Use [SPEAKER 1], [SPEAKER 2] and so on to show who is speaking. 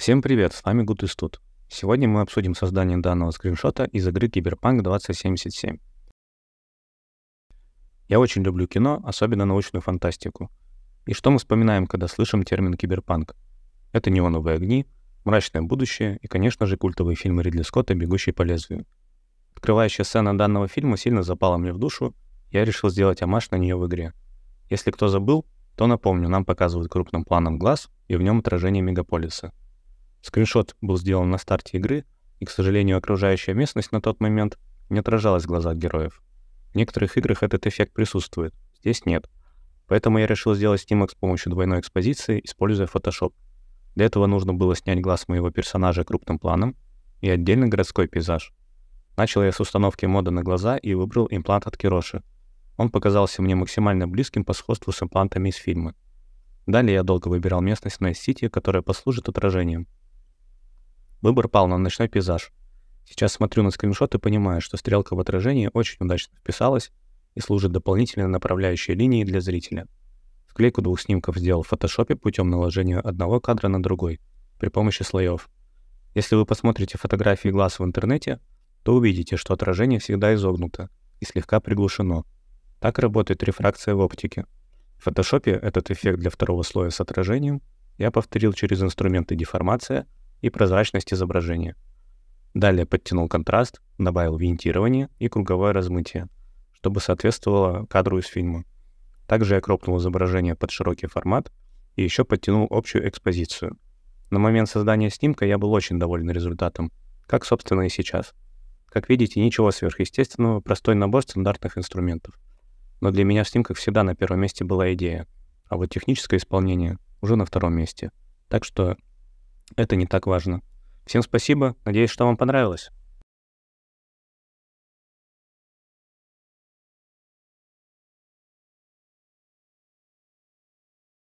[SPEAKER 1] Всем привет, с вами Гуд тут. Сегодня мы обсудим создание данного скриншота из игры Cyberpunk 2077. Я очень люблю кино, особенно научную фантастику. И что мы вспоминаем, когда слышим термин киберпанк? Это неоновые огни, мрачное будущее и, конечно же, культовые фильмы Ридли Скотта «Бегущий по лезвию». Открывающая сцена данного фильма сильно запала мне в душу, я решил сделать амаш на нее в игре. Если кто забыл, то напомню, нам показывают крупным планом глаз и в нем отражение мегаполиса — Скриншот был сделан на старте игры, и, к сожалению, окружающая местность на тот момент не отражалась в глазах героев. В некоторых играх этот эффект присутствует, здесь нет. Поэтому я решил сделать снимок с помощью двойной экспозиции, используя Photoshop. Для этого нужно было снять глаз моего персонажа крупным планом и отдельно городской пейзаж. Начал я с установки мода на глаза и выбрал имплант от Кироши. Он показался мне максимально близким по сходству с имплантами из фильма. Далее я долго выбирал местность Nice City, которая послужит отражением — Выбор пал на ночной пейзаж. Сейчас смотрю на скриншот и понимаю, что стрелка в отражении очень удачно вписалась и служит дополнительной направляющей линией для зрителя. Склейку двух снимков сделал в фотошопе путем наложения одного кадра на другой при помощи слоев. Если вы посмотрите фотографии глаз в интернете, то увидите, что отражение всегда изогнуто и слегка приглушено. Так работает рефракция в оптике. В фотошопе этот эффект для второго слоя с отражением я повторил через инструменты деформация — и прозрачность изображения. Далее подтянул контраст, добавил винтирование и круговое размытие, чтобы соответствовало кадру из фильма. Также я кропнул изображение под широкий формат и еще подтянул общую экспозицию. На момент создания снимка я был очень доволен результатом, как, собственно, и сейчас. Как видите, ничего сверхъестественного, простой набор стандартных инструментов. Но для меня в снимках всегда на первом месте была идея, а вот техническое исполнение уже на втором месте. Так что это не так важно. Всем спасибо, надеюсь, что вам понравилось.